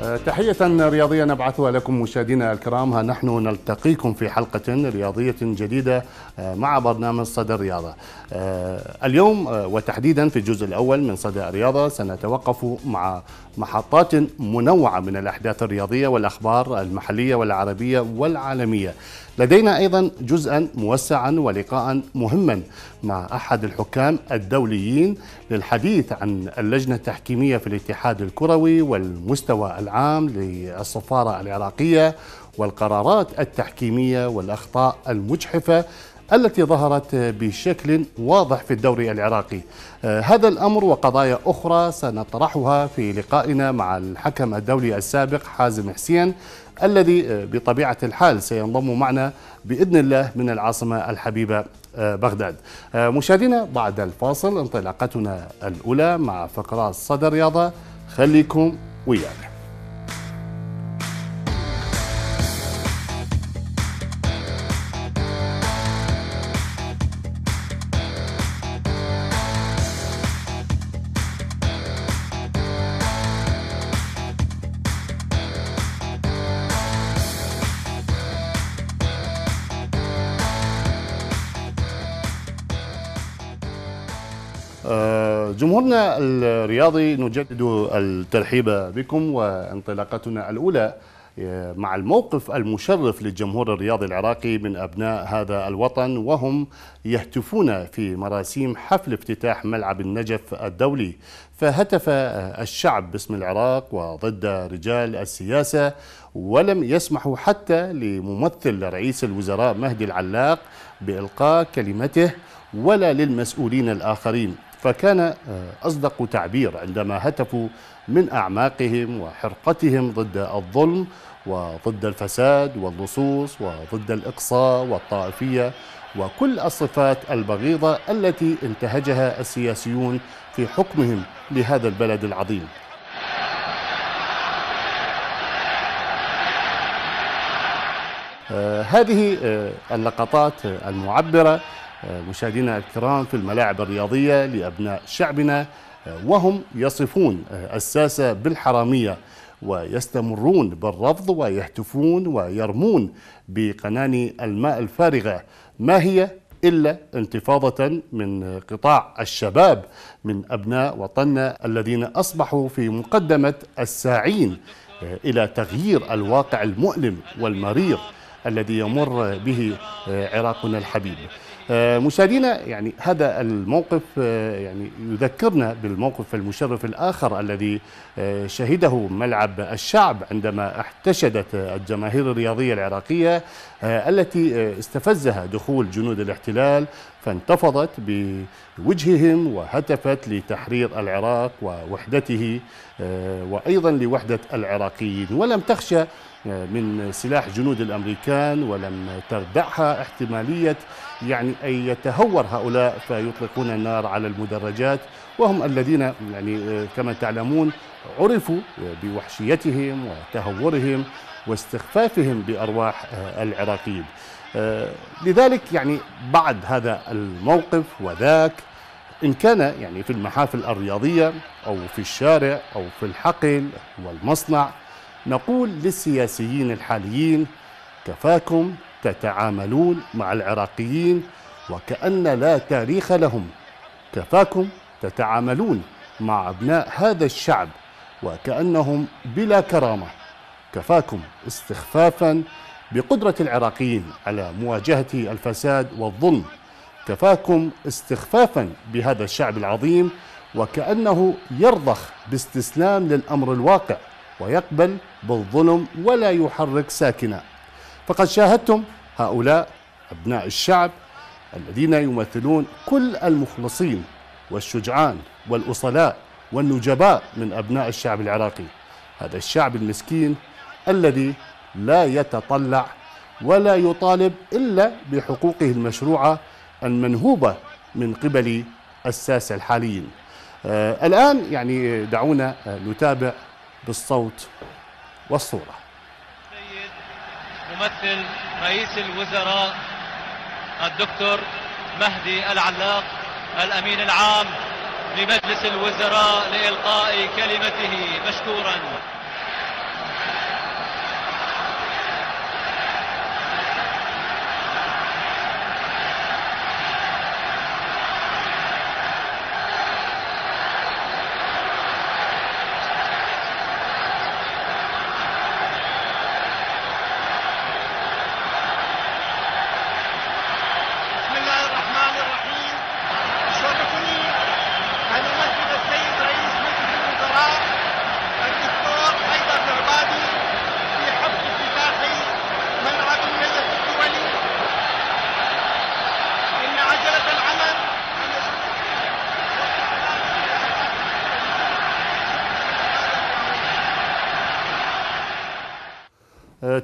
آه، تحية رياضية نبعثها لكم مشاهدينا الكرام ها نحن نلتقيكم في حلقة رياضية جديدة آه، مع برنامج صدى الرياضة آه، اليوم وتحديدا في الجزء الأول من صدى الرياضة سنتوقف مع محطات منوعة من الأحداث الرياضية والأخبار المحلية والعربية والعالمية لدينا أيضا جزءا موسعا ولقاء مهما مع أحد الحكام الدوليين للحديث عن اللجنة التحكيمية في الاتحاد الكروي والمستوى العام للصفارة العراقية والقرارات التحكيمية والأخطاء المجحفة التي ظهرت بشكل واضح في الدوري العراقي آه، هذا الأمر وقضايا أخرى سنطرحها في لقائنا مع الحكم الدولي السابق حازم حسين الذي آه، بطبيعة الحال سينضم معنا بإذن الله من العاصمة الحبيبة آه، بغداد آه، مشاهدينا بعد الفاصل انطلاقتنا الأولى مع فقرات صدى الرياضة خليكم ويانا رياضي نجدد الترحيب بكم وانطلاقتنا الأولى آه، مع الموقف المشرف للجمهور الرياضي العراقي من أبناء هذا الوطن وهم يهتفون في مراسيم حفل افتتاح ملعب النجف الدولي فهتف الشعب باسم العراق وضد رجال السياسة ولم يسمحوا حتى لممثل رئيس الوزراء مهدي العلاق بإلقاء كلمته ولا للمسؤولين الآخرين فكان آه، أصدق تعبير عندما هتفوا من أعماقهم وحرقتهم ضد الظلم وضد الفساد واللصوص وضد الإقصاء والطائفية وكل الصفات البغيضة التي انتهجها السياسيون في حكمهم لهذا البلد العظيم آه، هذه آه، اللقطات المعبرة مشاهدينا الكرام في الملاعب الرياضية لأبناء شعبنا وهم يصفون الساسة بالحرامية ويستمرون بالرفض ويهتفون ويرمون بقنان الماء الفارغة ما هي إلا انتفاضة من قطاع الشباب من أبناء وطننا الذين أصبحوا في مقدمة الساعين إلى تغيير الواقع المؤلم والمرير الذي يمر به عراقنا الحبيب آه، مشاهدينا يعني هذا الموقف آه، يعني يذكرنا بالموقف المشرف الآخر الذي آه، شهده ملعب الشعب عندما احتشدت الجماهير الرياضية العراقية التي استفزها دخول جنود الاحتلال فانتفضت بوجههم وهتفت لتحرير العراق ووحدته آه، وأيضا لوحدة العراقيين ولم تخشى آه، من سلاح جنود الامريكان ولم تردعها احتماليه يعني ان يتهور هؤلاء فيطلقون النار على المدرجات وهم الذين يعني آه، كما تعلمون عرفوا بوحشيتهم وتهورهم واستخفافهم بارواح العراقيين آه، لذلك يعني بعد هذا الموقف وذاك إن كان يعني في المحافل الرياضية أو في الشارع أو في الحقل والمصنع نقول للسياسيين الحاليين كفاكم تتعاملون مع العراقيين وكأن لا تاريخ لهم كفاكم تتعاملون مع أبناء هذا الشعب وكأنهم بلا كرامة كفاكم استخفافاً بقدرة العراقيين على مواجهة الفساد والظلم تفاكم استخفافا بهذا الشعب العظيم وكأنه يرضخ باستسلام للأمر الواقع ويقبل بالظلم ولا يحرك ساكنا فقد شاهدتم هؤلاء أبناء الشعب الذين يمثلون كل المخلصين والشجعان والأصلاء والنجباء من أبناء الشعب العراقي هذا الشعب المسكين الذي لا يتطلع ولا يطالب إلا بحقوقه المشروعة المنهوبة من قبل الساسة الحاليين آه الآن يعني دعونا آه، نتابع بالصوت والصورة سيد ممثل رئيس الوزراء الدكتور مهدي العلاق الأمين العام لمجلس الوزراء لإلقاء كلمته مشكورا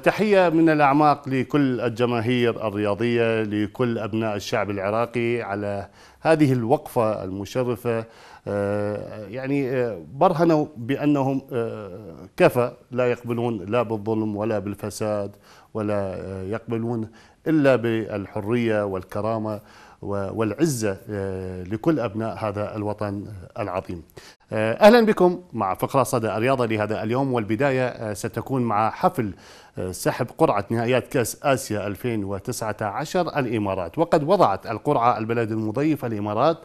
تحية من الأعماق لكل الجماهير الرياضية لكل أبناء الشعب العراقي على هذه الوقفة المشرفة آه، يعني آه، برهنوا بأنهم آه، كفى لا يقبلون لا بالظلم ولا بالفساد ولا يقبلون إلا بالحرية والكرامة والعزة لكل أبناء هذا الوطن العظيم أهلا بكم مع فقرة صدى الرياضة لهذا اليوم والبداية ستكون مع حفل سحب قرعة نهائيات كأس آسيا 2019 الإمارات وقد وضعت القرعة البلد المضيف الإمارات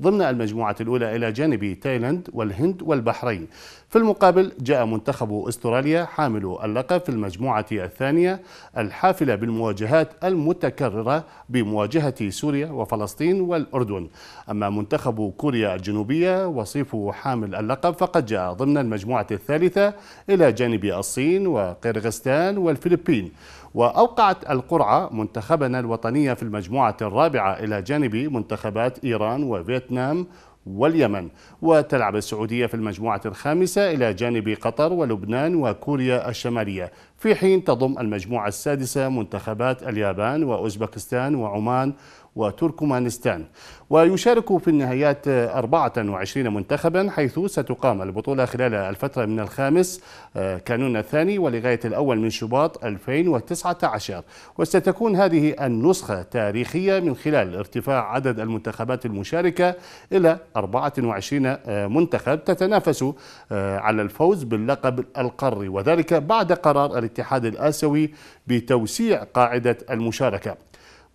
ضمن المجموعة الأولى إلى جانب تايلاند والهند والبحرين في المقابل جاء منتخب أستراليا حامل اللقب في المجموعة الثانية الحافلة بالمواجهات المتكررة بمواجهة سوريا وفلسطين والأردن أما منتخب كوريا الجنوبية وصيفه حامل اللقب فقد جاء ضمن المجموعة الثالثة إلى جانب الصين وقرغستان اليابان والفلبين وأوقعت القرعة منتخبنا الوطنية في المجموعة الرابعة إلى جانب منتخبات إيران وفيتنام واليمن وتلعب السعودية في المجموعة الخامسة إلى جانب قطر ولبنان وكوريا الشمالية في حين تضم المجموعة السادسة منتخبات اليابان وأوزبكستان وعمان وتركمانستان ويشارك في النهايات 24 منتخبا حيث ستقام البطولة خلال الفترة من الخامس آه، كانون الثاني ولغاية الأول من شباط 2019 وستكون هذه النسخة تاريخية من خلال ارتفاع عدد المنتخبات المشاركة إلى 24 آه، منتخب تتنافس آه، على الفوز باللقب القاري وذلك بعد قرار الاتحاد الآسيوي بتوسيع قاعدة المشاركة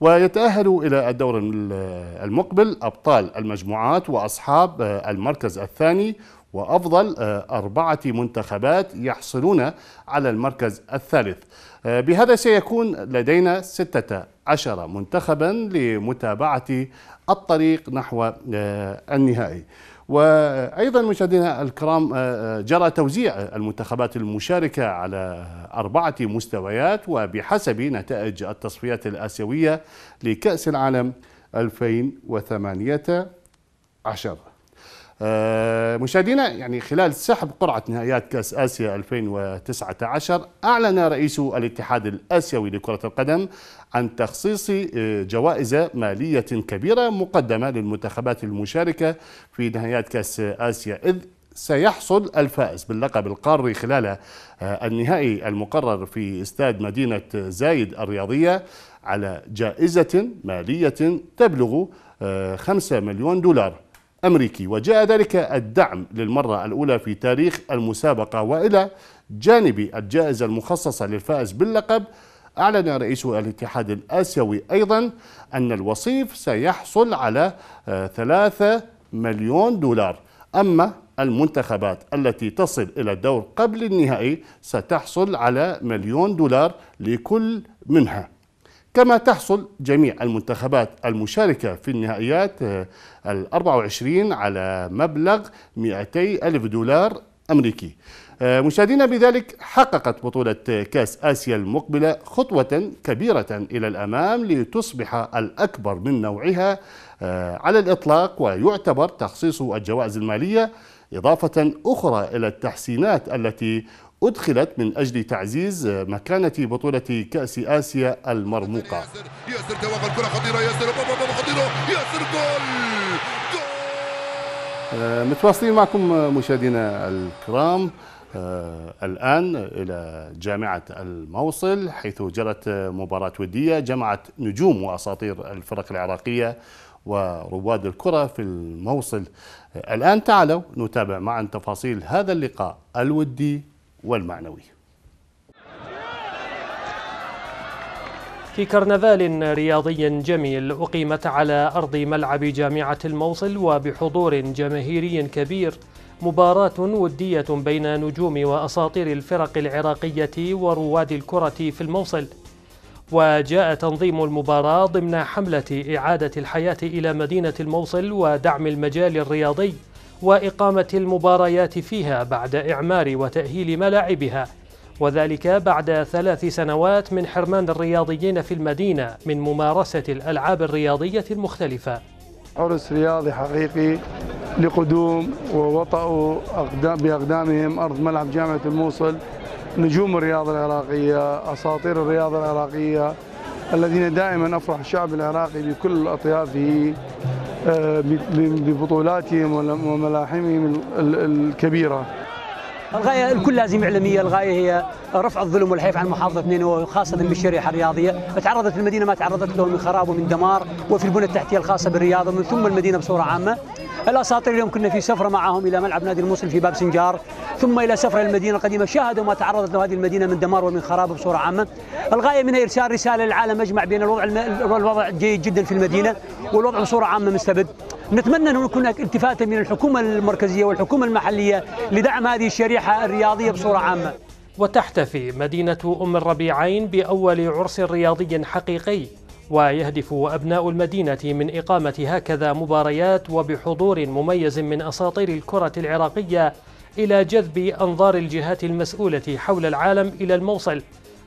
ويتأهل إلى الدور المقبل أبطال المجموعات وأصحاب آه، المركز الثاني وأفضل آه، أربعة منتخبات يحصلون على المركز الثالث آه، بهذا سيكون لدينا ستة عشر منتخبا لمتابعة الطريق نحو النهائي وأيضا مشاهدينا الكرام آه، آه، جرى توزيع المنتخبات المشاركة على أربعة مستويات وبحسب نتائج التصفيات الآسيوية لكأس العالم 2018 آه، مشاهدينا يعني خلال سحب قرعة نهائيات كأس آسيا 2019 أعلن رئيس الاتحاد الآسيوي لكرة القدم عن تخصيص آه، جوائز مالية كبيرة مقدمة للمنتخبات المشاركة في نهائيات كأس آسيا إذ سيحصل الفائز باللقب القاري خلال آه، النهائي المقرر في استاد مدينة زايد الرياضية على جائزة مالية تبلغ 5 مليون دولار أمريكي وجاء ذلك الدعم للمرة الأولى في تاريخ المسابقة وإلى جانب الجائزة المخصصة للفائز باللقب أعلن رئيس الاتحاد الآسيوي أيضا أن الوصيف سيحصل على آه، ثلاثة مليون دولار أما المنتخبات التي تصل إلى الدور قبل النهائي ستحصل على مليون دولار لكل منها كما تحصل جميع المنتخبات المشاركة في النهائيات آه، ال 24 على مبلغ 200 ألف دولار أمريكي آه، مشاهدينا بذلك حققت بطولة كأس آسيا المقبلة خطوة كبيرة إلى الأمام لتصبح الأكبر من نوعها آه، على الإطلاق ويعتبر تخصيص الجوائز المالية إضافة أخرى إلى التحسينات التي أدخلت من أجل تعزيز مكانة بطولة كأس آسيا المرموقة ياسر الكرة خطيرة ياسر خطيرة ياسر جول آه، متواصلين معكم مشاهدينا الكرام آه، الآن إلى جامعة الموصل حيث جرت مباراة ودية جمعت نجوم وأساطير الفرق العراقية ورواد الكرة في الموصل آه، الآن تعالوا نتابع معا تفاصيل هذا اللقاء الودي والمعنوي في كرنفال رياضي جميل أقيمت على أرض ملعب جامعة الموصل وبحضور جماهيري كبير مباراة ودية بين نجوم وأساطير الفرق العراقية ورواد الكرة في الموصل وجاء تنظيم المباراة ضمن حملة إعادة الحياة إلى مدينة الموصل ودعم المجال الرياضي وإقامة المباريات فيها بعد إعمار وتأهيل ملاعبها وذلك بعد ثلاث سنوات من حرمان الرياضيين في المدينة من ممارسة الألعاب الرياضية المختلفة حرس رياضي حقيقي لقدوم ووطأوا أقدام بأقدامهم أرض ملعب جامعة الموصل نجوم الرياضة العراقية أساطير الرياضة العراقية الذين دائما أفرح الشعب العراقي بكل أطيافه آه، ببطولاتهم وملاحمهم الكبيره. الغايه الكل لازم يعلميه، الغايه هي رفع الظلم والحيف عن محافظه نينوى وخاصه بالشريحه الرياضيه، تعرضت المدينه ما تعرضت له من خراب ومن دمار وفي البنى التحتيه الخاصه بالرياضه ومن ثم المدينه بصوره عامه، الاساطير اليوم كنا في سفره معهم الى ملعب نادي الموصل في باب سنجار ثم الى سفره المدينه القديمه شاهدوا ما تعرضت له هذه المدينه من دمار ومن خراب بصوره عامه الغايه منها ارسال رساله للعالم اجمع بين الوضع الم... الوضع جيد جدا في المدينه والوضع بصوره عامه مستبد نتمنى ان يكون هناك التفاته من الحكومه المركزيه والحكومه المحليه لدعم هذه الشريحه الرياضيه بصوره عامه وتحتفي مدينة أم الربيعين بأول عرس رياضي حقيقي ويهدف أبناء المدينة من إقامة هكذا مباريات وبحضور مميز من أساطير الكرة العراقية إلى جذب أنظار الجهات المسؤولة حول العالم إلى الموصل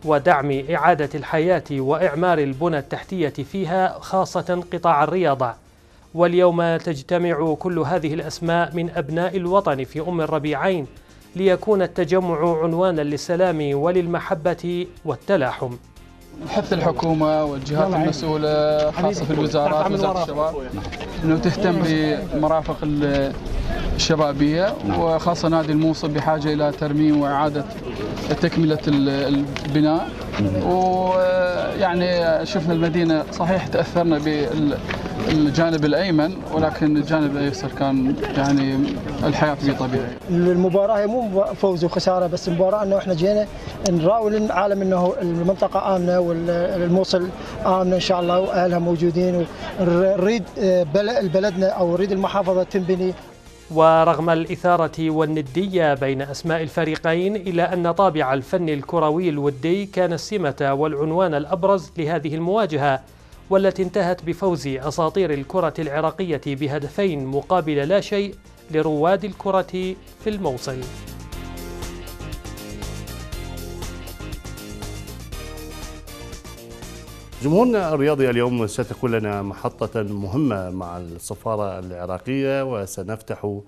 ودعم إعادة الحياة وإعمار البنى التحتية فيها خاصة قطاع الرياضة واليوم تجتمع كل هذه الأسماء من أبناء الوطن في أم الربيعين ليكون التجمع عنوانا للسلام وللمحبة والتلاحم حث الحكومه والجهات المسؤوله خاصه في الوزارات وزاره الشباب انه تهتم بالمرافق الشبابيه نعم. وخاصه نادي الموصل بحاجه الى ترميم واعاده تكمله البناء ويعني شفنا المدينه صحيح تاثرنا بال الجانب الايمن ولكن الجانب الايسر كان يعني الحياه فيه طبيعيه. المباراه هي مو فوز وخساره بس المباراه انه احنا جينا نراول العالم انه المنطقه امنه والموصل امنه ان شاء الله واهلها موجودين نريد آه، بلدنا او نريد المحافظه تنبني ورغم الإثارة والندية بين أسماء الفريقين إلا أن طابع الفن الكروي الودي كان السمة والعنوان الأبرز لهذه المواجهة والتي انتهت بفوز أساطير الكرة العراقية بهدفين مقابل لا شيء لرواد الكرة في الموصل جمهورنا الرياضي اليوم ستكون لنا محطة مهمة مع السفارة العراقية وسنفتح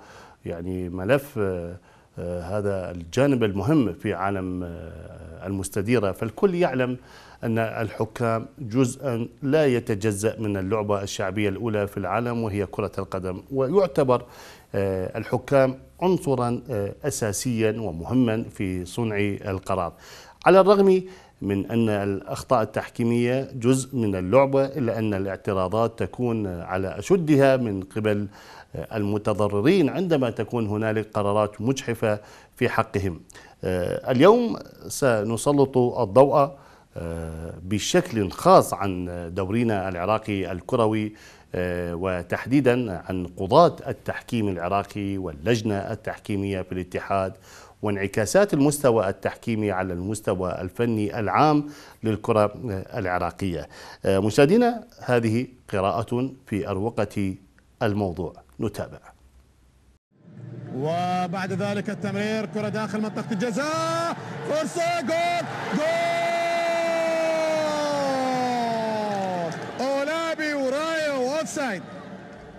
يعني ملف آه، آه، هذا الجانب المهم في عالم آه، المستديرة فالكل يعلم أن الحكام جزءا لا يتجزأ من اللعبة الشعبية الأولى في العالم وهي كرة القدم ويعتبر آه، الحكام عنصرا آه، أساسيا ومهما في صنع القرار على الرغم من أن الأخطاء التحكيمية جزء من اللعبة إلا أن الاعتراضات تكون آه، على أشدها من قبل المتضررين عندما تكون هنالك قرارات مجحفة في حقهم اليوم سنسلط الضوء بشكل خاص عن دورينا العراقي الكروي آه، وتحديدا عن قضاة التحكيم العراقي واللجنة التحكيمية في الاتحاد وانعكاسات المستوى التحكيمي على المستوى الفني العام للكرة العراقية آه، مشاهدينا هذه قراءة في أروقة الموضوع نتابع وبعد ذلك التمرير كرة داخل منطقة الجزاء فرصة جول جول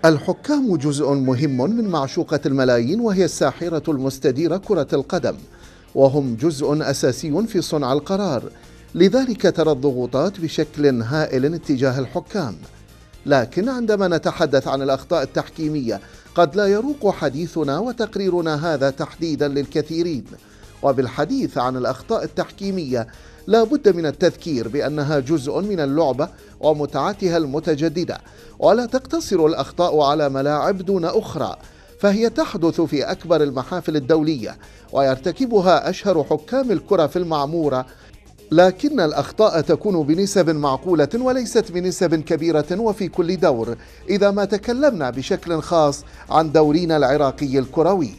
الحكام جزء مهم من معشوقة الملايين وهي الساحرة المستديرة كرة القدم وهم جزء أساسي في صنع القرار لذلك ترى الضغوطات بشكل هائل اتجاه الحكام لكن عندما نتحدث عن الأخطاء التحكيمية قد لا يروق حديثنا وتقريرنا هذا تحديدا للكثيرين وبالحديث عن الأخطاء التحكيمية لا بد من التذكير بأنها جزء من اللعبة ومتعتها المتجددة ولا تقتصر الأخطاء على ملاعب دون أخرى فهي تحدث في أكبر المحافل الدولية ويرتكبها أشهر حكام الكرة في المعمورة لكن الأخطاء تكون بنسب معقولة وليست بنسب كبيرة وفي كل دور إذا ما تكلمنا بشكل خاص عن دورنا العراقي الكروي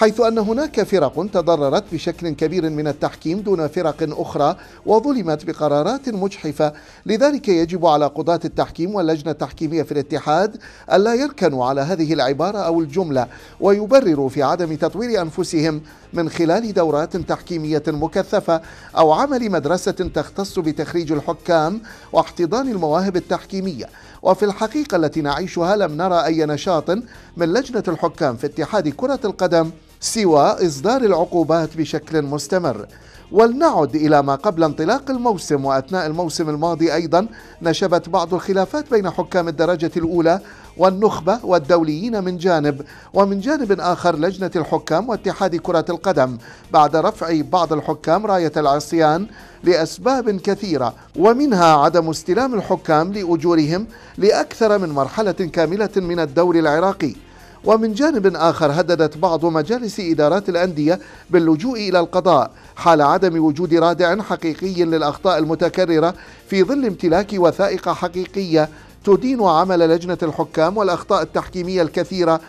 حيث أن هناك فرق تضررت بشكل كبير من التحكيم دون فرق أخرى وظلمت بقرارات مجحفة لذلك يجب على قضاة التحكيم واللجنة التحكيمية في الاتحاد ألا يركنوا على هذه العبارة أو الجملة ويبرروا في عدم تطوير أنفسهم من خلال دورات تحكيمية مكثفة أو عمل مدرسة تختص بتخريج الحكام واحتضان المواهب التحكيمية وفي الحقيقة التي نعيشها لم نرى أي نشاط من لجنة الحكام في اتحاد كرة القدم سوى إصدار العقوبات بشكل مستمر ولنعد إلى ما قبل انطلاق الموسم وأثناء الموسم الماضي أيضا نشبت بعض الخلافات بين حكام الدرجة الأولى والنخبة والدوليين من جانب ومن جانب آخر لجنة الحكام واتحاد كرة القدم بعد رفع بعض الحكام راية العصيان لأسباب كثيرة ومنها عدم استلام الحكام لأجورهم لأكثر من مرحلة كاملة من الدوري العراقي ومن جانب آخر هددت بعض مجالس إدارات الأندية باللجوء إلى القضاء حال عدم وجود رادع حقيقي للأخطاء المتكررة في ظل امتلاك وثائق حقيقية تدين عمل لجنة الحكام والأخطاء التحكيمية الكثيرة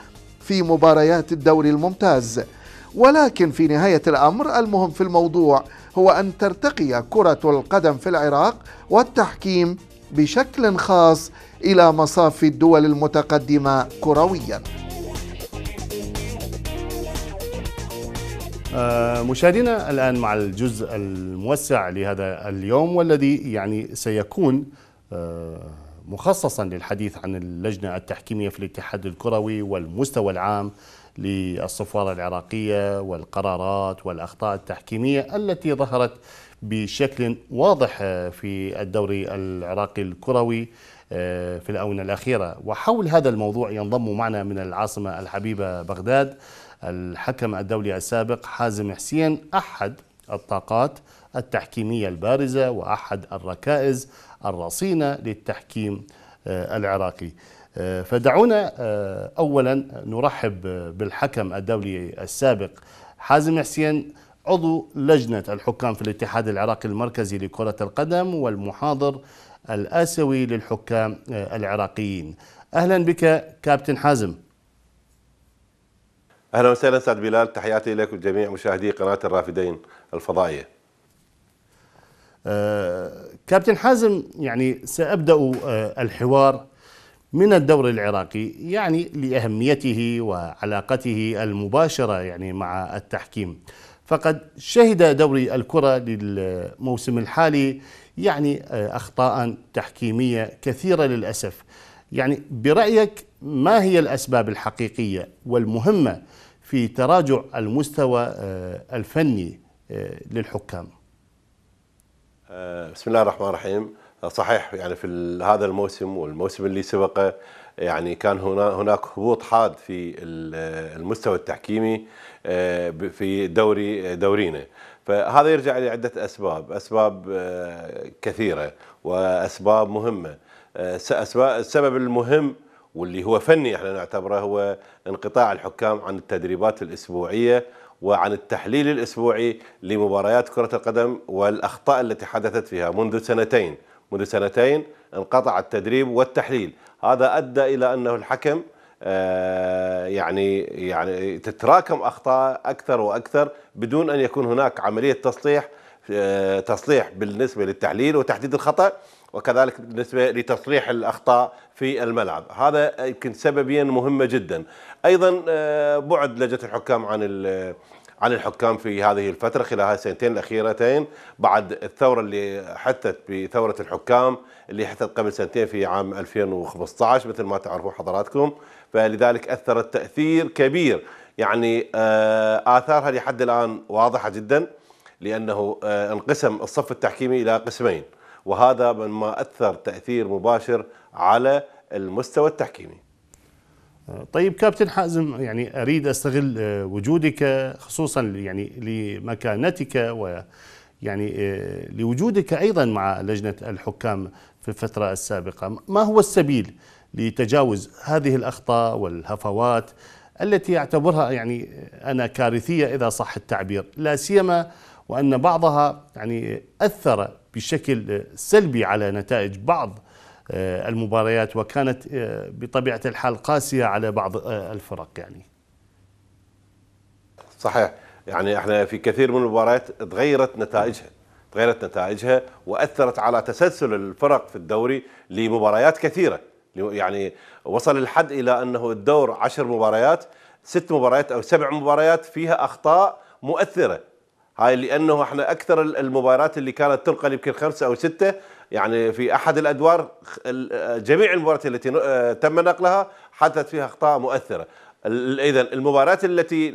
في مباريات الدوري الممتاز ولكن في نهاية الأمر المهم في الموضوع هو أن ترتقي كرة القدم في العراق والتحكيم بشكل خاص إلى مصاف الدول المتقدمة كروياً آه، مشاهدينا الآن مع الجزء الموسع لهذا اليوم والذي يعني سيكون آه، مخصصا للحديث عن اللجنة التحكيمية في الاتحاد الكروي والمستوى العام للصفارة العراقية والقرارات والأخطاء التحكيمية التي ظهرت بشكل واضح آه، في الدوري العراقي الكروي في الآونة الأخيرة وحول هذا الموضوع ينضم معنا من العاصمة الحبيبة بغداد الحكم الدولي السابق حازم حسين أحد الطاقات التحكيمية البارزة وأحد الركائز الرصينة للتحكيم آه، العراقي آه، فدعونا آه، أولا نرحب بالحكم الدولي السابق حازم حسين عضو لجنة الحكام في الاتحاد العراقي المركزي لكرة القدم والمحاضر الآسيوي للحكام العراقيين أهلا بك كابتن حازم اهلا وسهلا استاذ بلال تحياتي اليك وجميع مشاهدي قناه الرافدين الفضائيه. آه كابتن حازم يعني سابدا آه الحوار من الدور العراقي يعني لاهميته وعلاقته المباشره يعني مع التحكيم. فقد شهد دوري الكره للموسم الحالي يعني آه اخطاء تحكيميه كثيره للاسف. يعني برايك ما هي الاسباب الحقيقيه والمهمه في تراجع المستوى آه، الفني آه، للحكام آه، بسم الله الرحمن الرحيم صحيح يعني في هذا الموسم والموسم اللي سبقه يعني كان هنا هناك هبوط حاد في المستوى التحكيمي في دوري دورينا فهذا يرجع لعدة أسباب أسباب كثيرة وأسباب مهمة السبب المهم واللي هو فني احنا نعتبره هو انقطاع الحكام عن التدريبات الاسبوعيه وعن التحليل الاسبوعي لمباريات كره القدم والاخطاء التي حدثت فيها منذ سنتين منذ سنتين انقطع التدريب والتحليل هذا ادى الى انه الحكم آه، يعني يعني تتراكم اخطاء اكثر واكثر بدون ان يكون هناك عمليه تصليح آه، تصليح بالنسبه للتحليل وتحديد الخطا وكذلك بالنسبة لتصليح الأخطاء في الملعب هذا يمكن سببيا مهمة جدا أيضا آه، بعد لجنة الحكام عن عن الحكام في هذه الفترة خلال السنتين الأخيرتين بعد الثورة اللي حثت بثورة الحكام اللي حثت قبل سنتين في عام 2015 مثل ما تعرفوا حضراتكم فلذلك أثرت تأثير كبير يعني آه، آثارها لحد الآن واضحة جدا لأنه آه، انقسم الصف التحكيمي إلى قسمين وهذا مما أثر تأثير مباشر على المستوى التحكيمي طيب كابتن حازم يعني اريد استغل آه، وجودك خصوصا يعني لمكانتك و يعني آه، لوجودك ايضا مع لجنه الحكام في الفتره السابقه، ما هو السبيل لتجاوز هذه الاخطاء والهفوات التي اعتبرها يعني آه، انا كارثيه اذا صح التعبير، لا سيما وأن بعضها يعني أثر بشكل سلبي على نتائج بعض آه، المباريات وكانت آه، بطبيعة الحال قاسية على بعض آه، الفرق يعني صحيح يعني احنا في كثير من المباريات تغيرت نتائجها تغيرت نتائجها واثرت على تسلسل الفرق في الدوري لمباريات كثيره يعني وصل الحد الى انه الدور عشر مباريات ست مباريات او سبع مباريات فيها اخطاء مؤثره هاي لانه احنا اكثر المباريات اللي كانت تنقل يمكن خمسه او سته يعني في احد الادوار آه، جميع المباريات التي آه، تم نقلها حدثت فيها اخطاء مؤثره اذا المباريات التي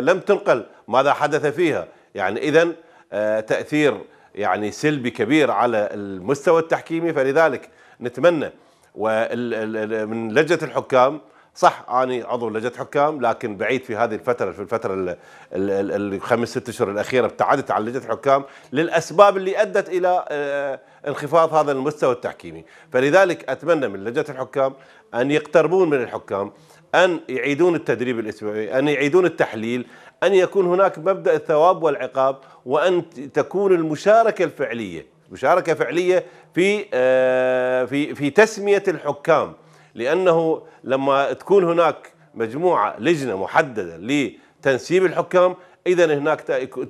لم تنقل ماذا حدث فيها يعني اذا آه، تاثير يعني سلبي كبير على المستوى التحكيمي فلذلك نتمنى ومن لجنه الحكام صح اني عضو لجنه حكام لكن بعيد في هذه الفتره في الفتره الخمس ست اشهر الاخيره ابتعدت عن لجنه حكام للاسباب اللي ادت الى آه، انخفاض هذا المستوى التحكيمي، فلذلك اتمنى من لجنه الحكام ان يقتربون من الحكام، ان يعيدون التدريب الاسبوعي، ان يعيدون التحليل، ان يكون هناك مبدا الثواب والعقاب وان تكون المشاركه الفعليه، مشاركه فعليه في آه، في في تسميه الحكام. لأنه لما تكون هناك مجموعة لجنة محددة لتنسيب الحكام إذا هناك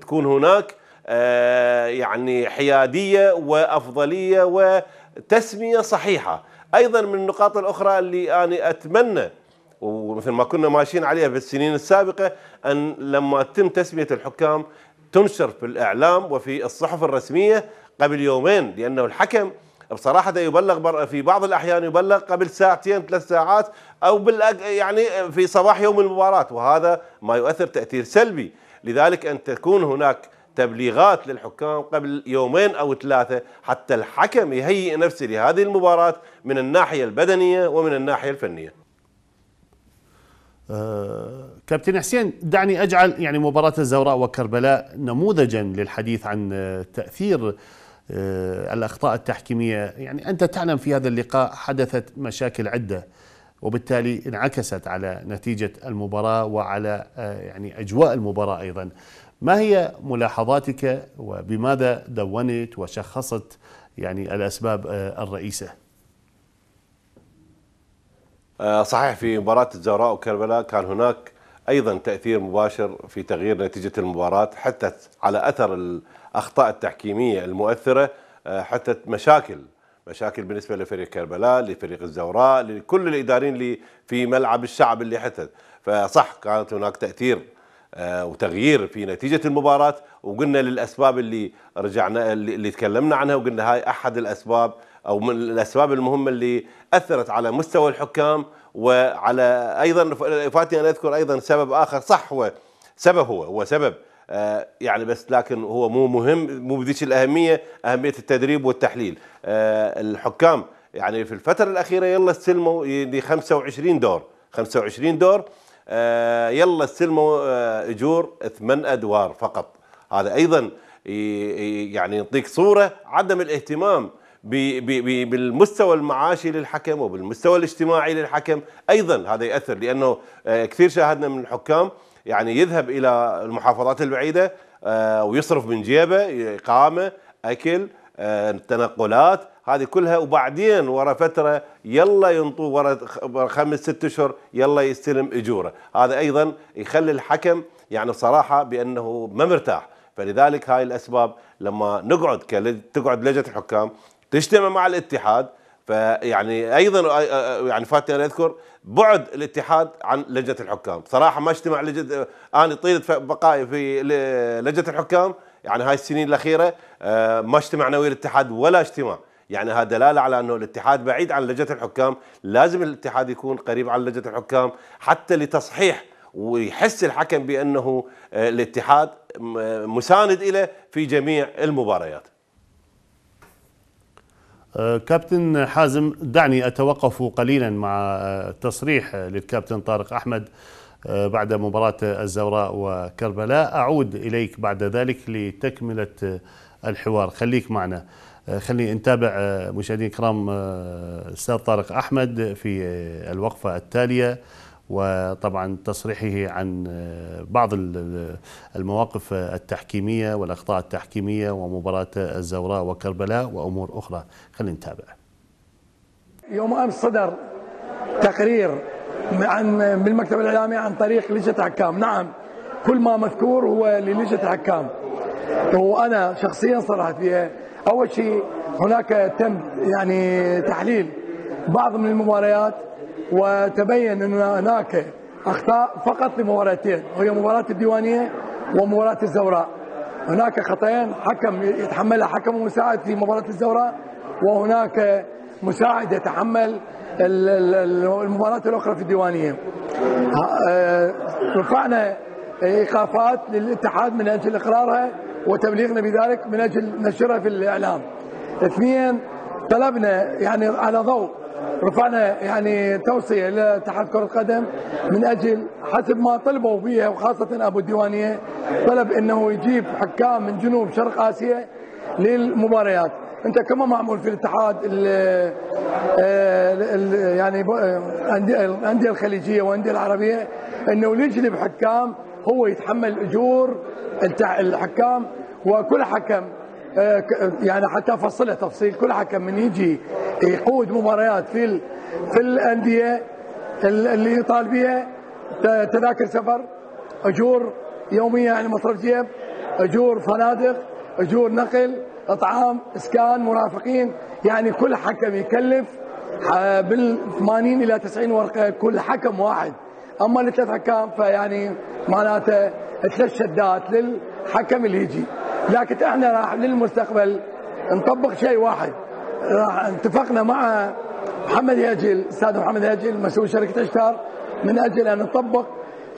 تكون هناك آه، يعني حيادية وأفضلية وتسمية صحيحة أيضا من النقاط الأخرى اللي أنا أتمنى ومثل ما كنا ماشيين عليها في السنين السابقة أن لما تتم تسمية الحكام تنشر في الإعلام وفي الصحف الرسمية قبل يومين لأنه الحكم بصراحه ده يبلغ في بعض الاحيان يبلغ قبل ساعتين ثلاث ساعات او بالأج... يعني في صباح يوم المباراه وهذا ما يؤثر تاثير سلبي لذلك ان تكون هناك تبليغات للحكام قبل يومين او ثلاثه حتى الحكم يهيئ نفسه لهذه المباراه من الناحيه البدنيه ومن الناحيه الفنيه. أه كابتن حسين دعني اجعل يعني مباراه الزوراء وكربلاء نموذجا للحديث عن تاثير آه، الاخطاء التحكيميه يعني انت تعلم في هذا اللقاء حدثت مشاكل عده وبالتالي انعكست على نتيجه المباراه وعلى آه، يعني اجواء المباراه ايضا ما هي ملاحظاتك وبماذا دونت وشخصت يعني الاسباب آه، الرئيسه صحيح في مباراه الزهراء وكربلاء كان هناك ايضا تاثير مباشر في تغيير نتيجه المباراه حتى على اثر الاخطاء التحكيميه المؤثره آه، حتى مشاكل مشاكل بالنسبه لفريق كربلاء لفريق الزوراء لكل الادارين اللي في ملعب الشعب اللي حدث فصح كانت هناك تاثير آه، وتغيير في نتيجه المباراه وقلنا للاسباب اللي رجعنا اللي تكلمنا عنها وقلنا هاي احد الاسباب او من الاسباب المهمه اللي اثرت على مستوى الحكام وعلى ايضا فاتني ان اذكر ايضا سبب اخر صح هو سبب هو هو سبب آه، يعني بس لكن هو مو مهم مو بذيك الاهميه اهميه التدريب والتحليل آه، الحكام يعني في الفتره الاخيره يلا استلموا 25 دور 25 دور آه، يلا استلموا اجور ثمان ادوار فقط هذا ايضا يعني يعطيك صوره عدم الاهتمام بالمستوى المعاشي للحكم وبالمستوى الاجتماعي للحكم ايضا هذا ياثر لانه كثير شاهدنا من الحكام يعني يذهب الى المحافظات البعيده آه، ويصرف من جيبه اقامه اكل آه، تنقلات هذه كلها وبعدين ورا فتره يلا ينطوه ورا خمس ست اشهر يلا يستلم اجوره، هذا ايضا يخلي الحكم يعني صراحه بانه ما مرتاح، فلذلك هاي الاسباب لما نقعد تقعد لجنه الحكام تجتمع مع الاتحاد فيعني ايضا يعني فاتني انا اذكر بعد الاتحاد عن لجنه الحكام، صراحه ما اجتمع لجنه انا طيله بقائي في لجنه الحكام يعني هاي السنين الاخيره ما اجتمعنا ويا الاتحاد ولا اجتماع، يعني هذا دلاله على انه الاتحاد بعيد عن لجنه الحكام، لازم الاتحاد يكون قريب عن لجنه الحكام حتى لتصحيح ويحس الحكم بانه الاتحاد مساند له في جميع المباريات. آه، كابتن حازم دعني أتوقف قليلا مع آه، تصريح للكابتن طارق أحمد آه، بعد مباراة الزوراء وكربلاء أعود إليك بعد ذلك لتكملة الحوار خليك معنا خلي نتابع مشاهدينا الكرام الاستاذ طارق احمد في الوقفه التاليه وطبعا تصريحه عن آه، بعض آه، المواقف آه، التحكيمية والأخطاء التحكيمية ومباراة الزوراء وكربلاء وأمور أخرى خلينا نتابع يوم أمس صدر تقرير عن من المكتب الإعلامي عن طريق لجنة الحكام نعم كل ما مذكور هو للجنة الحكام وأنا شخصيا صرحت فيها أول شيء هناك تم يعني تحليل بعض من المباريات وتبين أن هناك أخطاء فقط لمباراتين وهي مباراة الديوانية ومباراة الزوراء هناك خطأين حكم يتحملها حكم مساعد في مباراة الزوراء وهناك مساعد يتحمل المباراة الأخرى في الديوانية آه، رفعنا إيقافات للاتحاد من أجل إقرارها وتبليغنا بذلك من أجل نشرها في الإعلام اثنين طلبنا يعني على ضوء رفعنا يعني توصيه الى اتحاد كره القدم من اجل حسب ما طلبوا فيها وخاصه ابو الديوانيه طلب انه يجيب حكام من جنوب شرق اسيا للمباريات انت كما معمول في الاتحاد الـ آه، الـ يعني الانديه الخليجيه والانديه العربيه انه يجلب حكام هو يتحمل اجور الحكام وكل حكم آه، يعني حتى افصلها تفصيل كل حكم من يجي يقود مباريات في في الانديه اللي يطالب بها تذاكر سفر اجور يوميه يعني مصرف جيب اجور فنادق اجور نقل اطعام اسكان مرافقين يعني كل حكم يكلف آه، بال 80 الى 90 ورقه كل حكم واحد اما الثلاث حكام فيعني معناته ثلاث شدات للحكم اللي يجي لكن احنا راح للمستقبل نطبق شيء واحد راح اتفقنا مع محمد ياجل استاذ محمد ياجل مسؤول شركه اشتار من اجل ان نطبق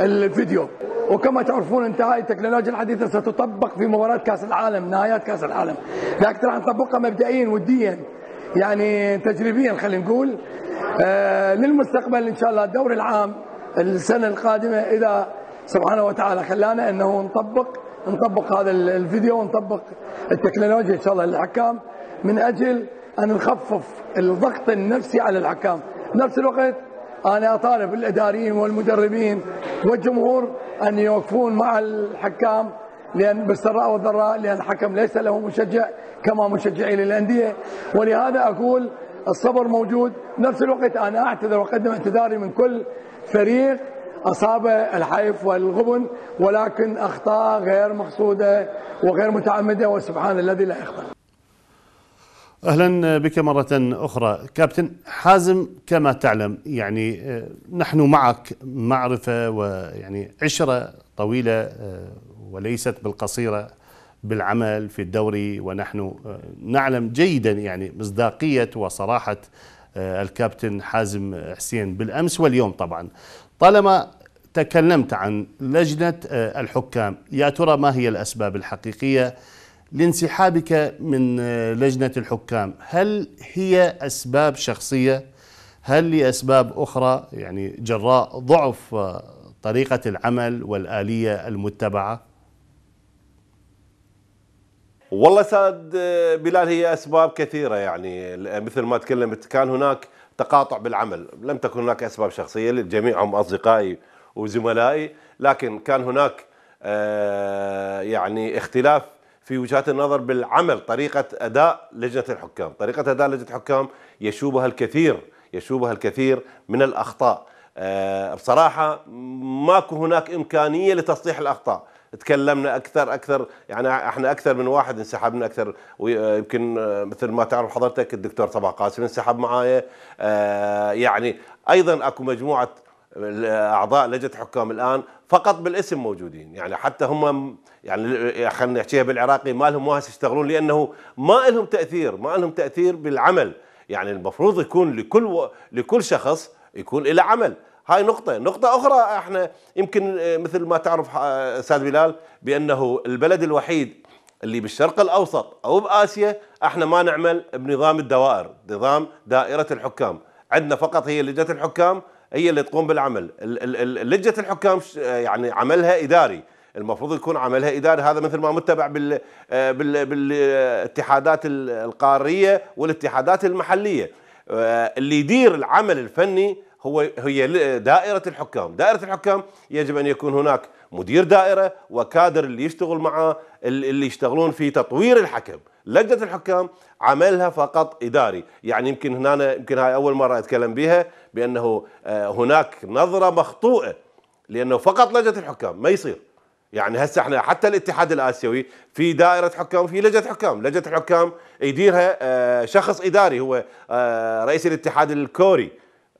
الفيديو وكما تعرفون انت هاي التكنولوجيا الحديثه ستطبق في مباراه كاس العالم نهايات كاس العالم لكن راح نطبقها مبدئيا وديا يعني تجريبيا خلينا نقول آه للمستقبل ان شاء الله الدوري العام السنة القادمة إذا سبحانه وتعالى خلانا أنه نطبق نطبق هذا الفيديو ونطبق التكنولوجيا إن شاء الله للحكام من أجل أن نخفف الضغط النفسي على الحكام نفس الوقت أنا أطالب الإداريين والمدربين والجمهور أن يوقفون مع الحكام لأن بالسراء والضراء لأن الحكم ليس له مشجع كما مشجعي للأندية ولهذا أقول الصبر موجود نفس الوقت أنا أعتذر وأقدم اعتذاري من كل فريق أصاب الحيف والغبن ولكن أخطاء غير مقصودة وغير متعمدة وسبحان الذي لا يخطأ اهلا بك مره اخرى كابتن حازم كما تعلم يعني آه، نحن معك معرفه ويعني عشره طويله آه، وليست بالقصيره بالعمل في الدوري ونحن آه، نعلم جيدا يعني مصداقيه وصراحه آه، الكابتن حازم حسين بالأمس واليوم طبعا طالما تكلمت عن لجنة آه، الحكام يا ترى ما هي الأسباب الحقيقية لانسحابك من آه، لجنة الحكام هل هي أسباب شخصية هل لأسباب أخرى يعني جراء ضعف طريقة العمل والآلية المتبعة والله ساد بلال هي اسباب كثيره يعني مثل ما تكلمت كان هناك تقاطع بالعمل، لم تكن هناك اسباب شخصيه للجميع هم اصدقائي وزملائي، لكن كان هناك آه، يعني اختلاف في وجهات النظر بالعمل طريقه اداء لجنه الحكام، طريقه اداء لجنه الحكام يشوبها الكثير يشوبها الكثير من الاخطاء. آه، بصراحه ماكو هناك امكانيه لتصليح الاخطاء، تكلمنا اكثر اكثر يعني احنا اكثر من واحد انسحبنا اكثر ويمكن آه، مثل ما تعرف حضرتك الدكتور صباح قاسم انسحب معايا آه، يعني ايضا اكو مجموعه اعضاء لجنه حكام الان فقط بالاسم موجودين يعني حتى هم يعني خلينا نحكيها بالعراقي ما لهم واس يشتغلون لانه ما لهم تاثير ما لهم تاثير بالعمل يعني المفروض يكون لكل و... لكل شخص يكون له عمل هاي نقطة نقطة أخرى احنا يمكن آه، مثل ما تعرف آه، أستاذ بلال بأنه البلد الوحيد اللي بالشرق الأوسط أو بآسيا احنا ما نعمل بنظام الدوائر نظام دائرة الحكام عندنا فقط هي لجنة الحكام هي اللي تقوم بالعمل لجنة الحكام آه، يعني عملها إداري المفروض يكون عملها اداري هذا مثل ما متبع بال بالاتحادات القاريه والاتحادات المحليه اللي يدير العمل الفني هو هي دائرة الحكام دائرة الحكام يجب أن يكون هناك مدير دائرة وكادر اللي يشتغل معاه اللي يشتغلون في تطوير الحكم لجنة الحكام عملها فقط إداري يعني يمكن هنا يمكن هاي أول مرة أتكلم بها بأنه آه، هناك نظرة مخطوئة لأنه فقط لجنة الحكام ما يصير يعني هسه احنا حتى الاتحاد الاسيوي في دائره حكام في لجنه حكام، لجنه الحكام يديرها آه، شخص اداري هو آه، رئيس الاتحاد الكوري،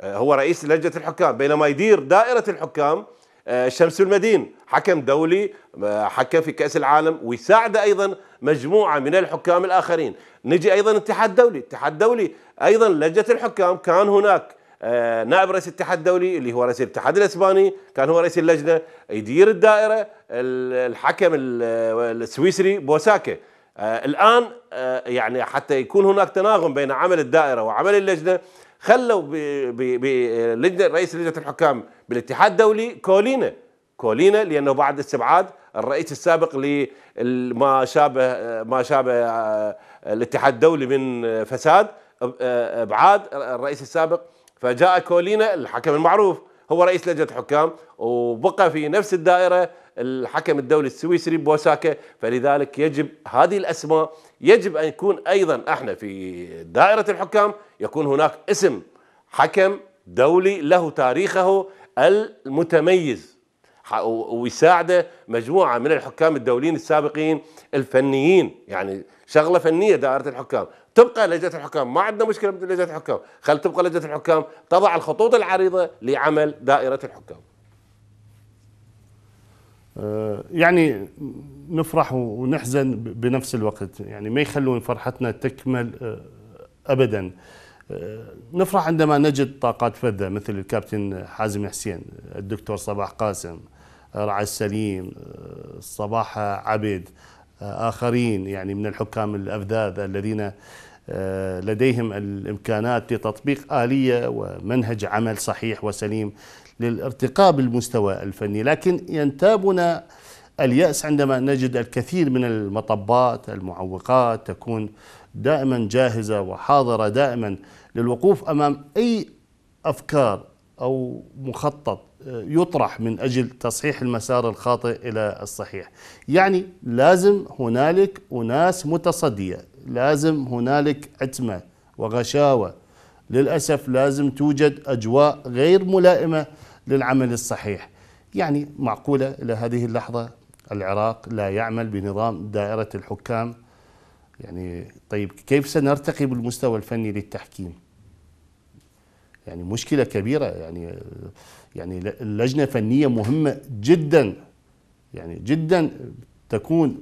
آه، هو رئيس لجنة الحكام بينما يدير دائرة الحكام آه، شمس المدين حكم دولي آه، حكم في كأس العالم ويساعده أيضا مجموعة من الحكام الآخرين نجي أيضا اتحاد دولي اتحاد دولي أيضا لجنة الحكام كان هناك نائب رئيس الاتحاد الدولي اللي هو رئيس الاتحاد الاسباني كان هو رئيس اللجنه يدير الدائره الحكم السويسري بوساكا الان يعني حتى يكون هناك تناغم بين عمل الدائره وعمل اللجنه خلوا بلجنه رئيس لجنه الحكام بالاتحاد الدولي كولينا كولينا لانه بعد استبعاد الرئيس السابق لما شابه ما شابه آه، الاتحاد الدولي من آه، فساد آه، ابعاد الرئيس السابق فجاء كولينا الحكم المعروف هو رئيس لجنه الحكام وبقى في نفس الدائره الحكم الدولي السويسري بوساكا فلذلك يجب هذه الأسماء يجب أن يكون أيضا احنا في دائرة الحكام يكون هناك اسم حكم دولي له تاريخه المتميز ويساعده مجموعة من الحكام الدوليين السابقين الفنيين يعني شغلة فنية دائرة الحكام تبقى لجنة الحكام ما عندنا مشكلة بلجنة الحكام خل تبقى لجنة الحكام تضع الخطوط العريضة لعمل دائرة الحكام آه، يعني نفرح ونحزن بنفس الوقت يعني ما يخلون فرحتنا تكمل آه، ابدا آه، نفرح عندما نجد طاقات فذة مثل الكابتن حازم حسين الدكتور صباح قاسم رعا السليم صباح عبيد آخرين يعني من الحكام الأفذاذ الذين لديهم الإمكانات لتطبيق آلية ومنهج عمل صحيح وسليم للارتقاء بالمستوى الفني لكن ينتابنا اليأس عندما نجد الكثير من المطبات المعوقات تكون دائما جاهزة وحاضرة دائما للوقوف أمام أي أفكار أو مخطط آه، يطرح من أجل تصحيح المسار الخاطئ إلى الصحيح يعني لازم هنالك أناس متصدية لازم هنالك عتمة وغشاوة للأسف لازم توجد أجواء غير ملائمة للعمل الصحيح يعني معقولة إلى هذه اللحظة العراق لا يعمل بنظام دائرة الحكام يعني طيب كيف سنرتقي بالمستوى الفني للتحكيم يعني مشكلة كبيرة يعني يعني اللجنة فنية مهمة جدا يعني جدا تكون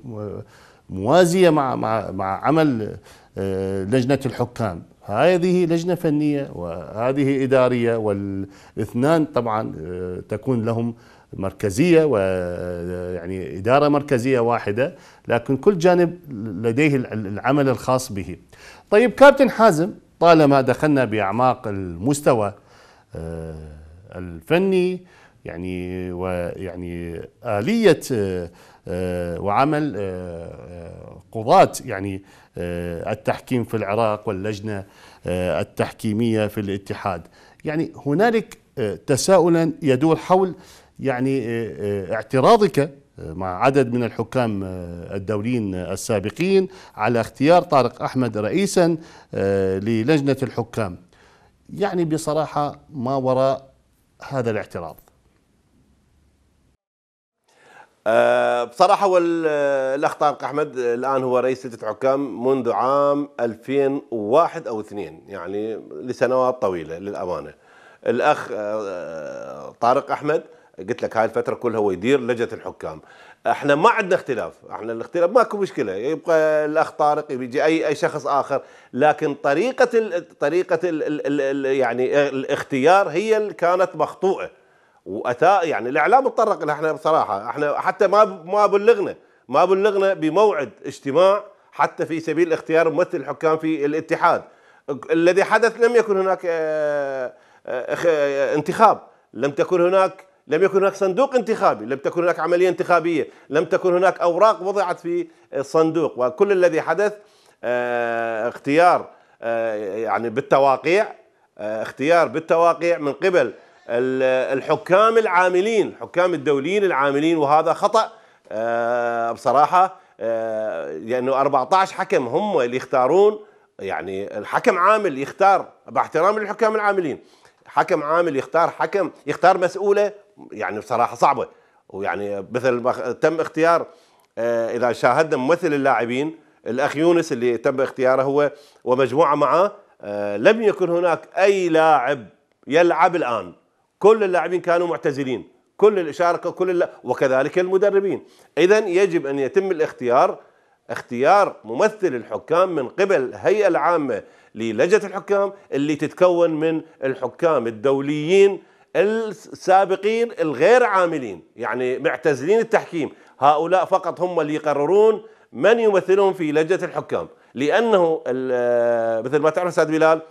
موازية مع مع مع عمل آه، لجنة الحكام هذه لجنة فنية وهذه إدارية والاثنان طبعا آه، تكون لهم مركزية ويعني آه، إدارة مركزية واحدة لكن كل جانب لديه العمل الخاص به طيب كابتن حازم طالما دخلنا بأعماق المستوى آه، الفني يعني ويعني آلية وعمل قضاة يعني آه، التحكيم في العراق واللجنة آه، التحكيمية في الاتحاد يعني هنالك آه، تساؤلا يدور حول يعني اعتراضك مع عدد من الحكام الدوليين السابقين على اختيار طارق احمد رئيسا للجنه الحكام يعني بصراحه ما وراء هذا الاعتراض آه، بصراحه هو الاخ طارق احمد الان هو رئيس لجنه حكام منذ عام 2001 او 2 يعني لسنوات طويله للامانه. الاخ آه، طارق احمد قلت لك هاي الفتره كلها هو يدير لجنه الحكام. احنا ما عندنا اختلاف، احنا الاختلاف ماكو مشكله، يبقى الاخ طارق يجي اي اي شخص اخر، لكن طريقه الـ طريقه الـ الـ الـ يعني الاختيار هي اللي كانت مخطوئه. واتى يعني الاعلام تطرق له احنا بصراحه احنا حتى ما ما بلغنا ما بلغنا بموعد اجتماع حتى في سبيل اختيار ممثل الحكام في الاتحاد الذي حدث لم يكن هناك آه، آه، آه، انتخاب لم تكن هناك لم يكن هناك صندوق انتخابي لم تكن هناك عملية انتخابية لم تكن هناك أوراق وضعت في الصندوق وكل الذي حدث اختيار يعني بالتواقيع اختيار بالتواقيع من قبل الحكام العاملين الحكام الدوليين العاملين وهذا خطأ آه، بصراحة آه، لأنه 14 حكم هم اللي يختارون يعني الحكم عامل يختار باحترام للحكام العاملين حكم عامل يختار حكم يختار مسؤولة يعني بصراحة صعبة ويعني مثل تم اختيار آه، إذا شاهدنا ممثل اللاعبين الأخ يونس اللي تم اختياره هو ومجموعة معه لم يكن هناك أي لاعب يلعب الآن كل اللاعبين كانوا معتزلين كل الاشاره كل الل... وكذلك المدربين اذا يجب ان يتم الاختيار اختيار ممثل الحكام من قبل الهيئه العامه للجنه الحكام اللي تتكون من الحكام الدوليين السابقين الغير عاملين يعني معتزلين التحكيم هؤلاء فقط هم اللي يقررون من يمثلهم في لجنه الحكام لانه مثل ما تعرف استاذ بلال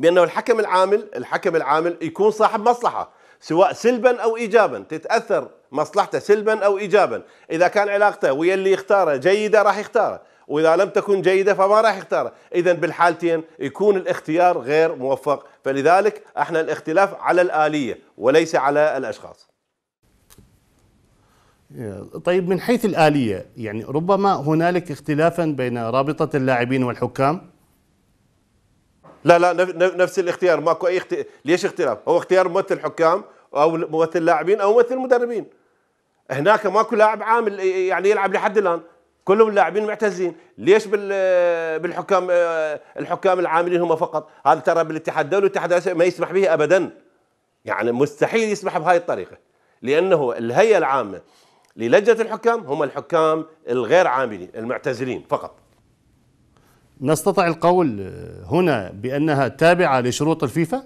بانه الحكم العامل الحكم العامل يكون صاحب مصلحه سواء سلبا او ايجابا تتاثر مصلحته سلبا او ايجابا اذا كان علاقته ويا اللي يختاره جيده راح يختاره واذا لم تكن جيده فما راح يختاره اذا بالحالتين يكون الاختيار غير موفق فلذلك احنا الاختلاف على الاليه وليس على الاشخاص طيب من حيث الآلية يعني ربما هنالك اختلافا بين رابطة اللاعبين والحكام لا لا نفس الاختيار ماكو اي اختيار ليش اختلاف هو اختيار ممثل حكام او ممثل لاعبين او ممثل مدربين هناك ماكو لاعب عامل يعني يلعب لحد الان كلهم اللاعبين معتزين ليش بالحكام الحكام العاملين هم فقط هذا ترى بالاتحاد الدولي والاتحاد ما يسمح به ابدا يعني مستحيل يسمح بهاي الطريقه لانه الهيئه العامه للجنه الحكام هم الحكام الغير عاملين المعتزلين فقط نستطيع القول هنا بانها تابعه لشروط الفيفا؟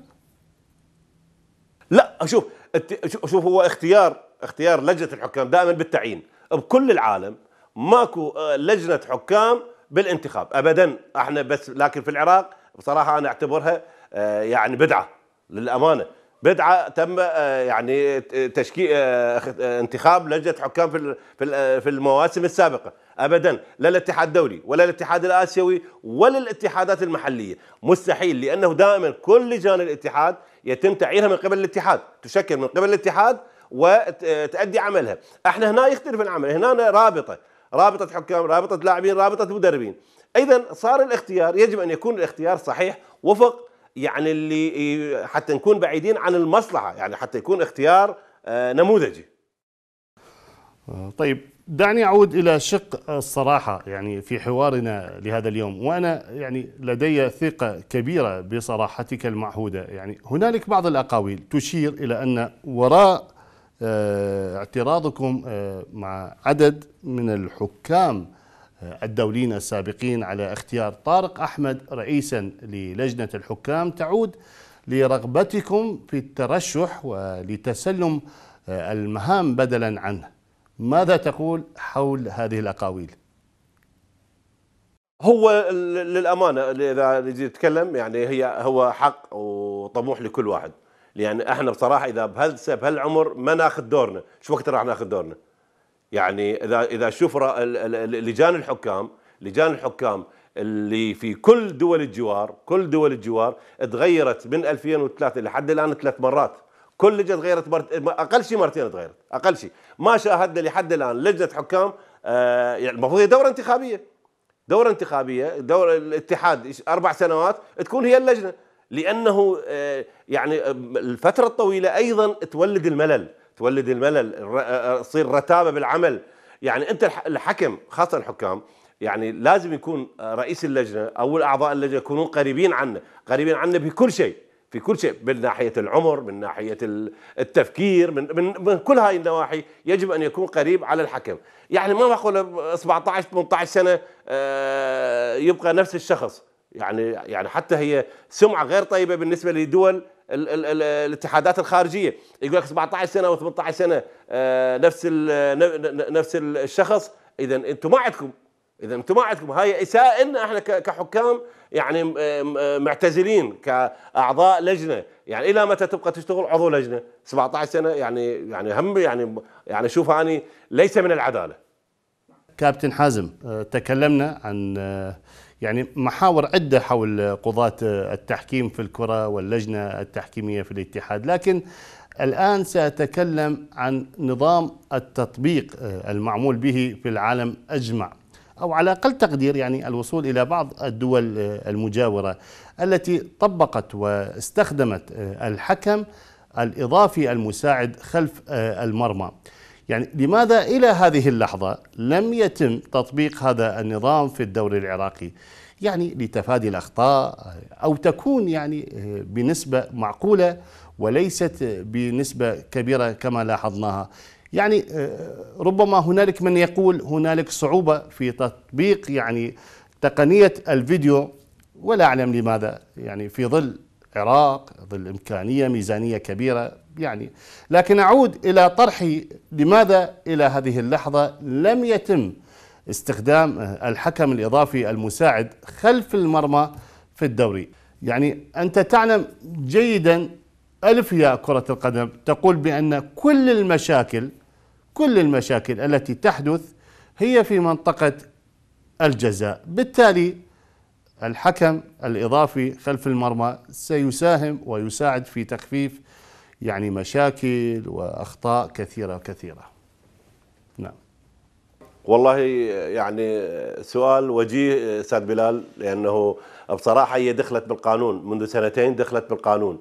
لا شوف شوف هو اختيار اختيار لجنه الحكام دائما بالتعيين بكل العالم ماكو آه، لجنه حكام بالانتخاب ابدا احنا بس لكن في العراق بصراحه انا اعتبرها آه، يعني بدعه للامانه بدعه تم آه، يعني تشكيل انتخاب لجنه حكام في في المواسم السابقه ابدا لا الاتحاد الدولي ولا الاتحاد الاسيوي ولا الاتحادات المحليه مستحيل لانه دائما كل لجان الاتحاد يتم تعيينها من قبل الاتحاد تشكل من قبل الاتحاد وتؤدي عملها احنا هنا يختلف العمل هنا رابطه رابطه حكام رابطه لاعبين رابطه مدربين اذا صار الاختيار يجب ان يكون الاختيار صحيح وفق يعني اللي حتى نكون بعيدين عن المصلحه يعني حتى يكون اختيار آه، نموذجي طيب دعني أعود إلى شق الصراحة يعني في حوارنا لهذا اليوم وأنا يعني لدي ثقة كبيرة بصراحتك المعهودة يعني هنالك بعض الأقاويل تشير إلى أن وراء آه، اعتراضكم آه، مع عدد من الحكام آه، الدوليين السابقين على اختيار طارق أحمد رئيسا للجنة الحكام تعود لرغبتكم في الترشح ولتسلم المهام بدلا عنه ماذا تقول حول هذه الأقاويل؟ هو للأمانة إذا نجي نتكلم يعني هي هو حق وطموح لكل واحد يعني احنا بصراحه اذا بهلسه بهالعمر ما ناخذ دورنا، شو وقت راح ناخذ دورنا؟ يعني اذا اذا شوف لجان الحكام لجان الحكام اللي في كل دول الجوار كل دول الجوار تغيرت من 2003 لحد الان ثلاث مرات كل لجنه تغيرت مرت... اقل شيء مرتين تغيرت اقل شيء ما شاهدنا لحد الان لجنه حكام آه يعني المفروض هي دوره انتخابيه دوره انتخابيه دور الاتحاد اربع سنوات تكون هي اللجنه لانه آه يعني آه، الفتره الطويله ايضا تولد الملل تولد الملل آه، آه، تصير رتابه بالعمل يعني انت الحكم خاصه الحكام يعني لازم يكون رئيس اللجنه او اعضاء اللجنه يكونون قريبين عنه قريبين عنه بكل شيء في كل شيء من ناحية العمر من ناحية التفكير من, من, من كل هاي النواحي يجب أن يكون قريب على الحكم يعني ما أقول 17 18 سنة آه، يبقى نفس الشخص يعني يعني حتى هي سمعة غير طيبة بالنسبة لدول الـ الـ الـ الاتحادات الخارجية يقول لك 17 سنة و 18 سنة آه، نفس نفس الشخص إذا أنتم ما عندكم اذا انتم ما عندكم هاي اساءه لنا احنا كحكام يعني معتزلين كاعضاء لجنه يعني الى متى تبقى تشتغل عضو لجنه 17 سنه يعني يعني هم يعني يعني شوف اني ليس من العداله كابتن حازم آه، تكلمنا عن آه، يعني محاور عدة حول قضاة آه، التحكيم في الكرة واللجنة التحكيمية في الاتحاد لكن الآن سأتكلم عن نظام التطبيق المعمول به في العالم أجمع أو على أقل تقدير يعني الوصول إلى بعض الدول المجاورة التي طبقت واستخدمت آه، الحكم الإضافي المساعد خلف آه، المرمى يعني لماذا إلى هذه اللحظة لم يتم تطبيق هذا النظام في الدوري العراقي يعني لتفادي الأخطاء آه، أو تكون يعني بنسبة معقولة وليست بنسبة كبيرة كما لاحظناها يعني آه، ربما هنالك من يقول هنالك صعوبة في تطبيق يعني تقنية الفيديو ولا أعلم لماذا يعني في ظل عراق ظل إمكانية ميزانية كبيرة يعني لكن أعود إلى طرحي لماذا إلى هذه اللحظة لم يتم استخدام آه، الحكم الإضافي المساعد خلف المرمى في الدوري يعني أنت تعلم جيدا ألف يا كرة القدم تقول بأن كل المشاكل كل المشاكل التي تحدث هي في منطقة الجزاء بالتالي الحكم الإضافي خلف المرمى سيساهم ويساعد في تخفيف يعني مشاكل وأخطاء كثيرة كثيرة نعم والله يعني سؤال وجيه استاذ بلال لانه بصراحه هي دخلت بالقانون منذ سنتين دخلت بالقانون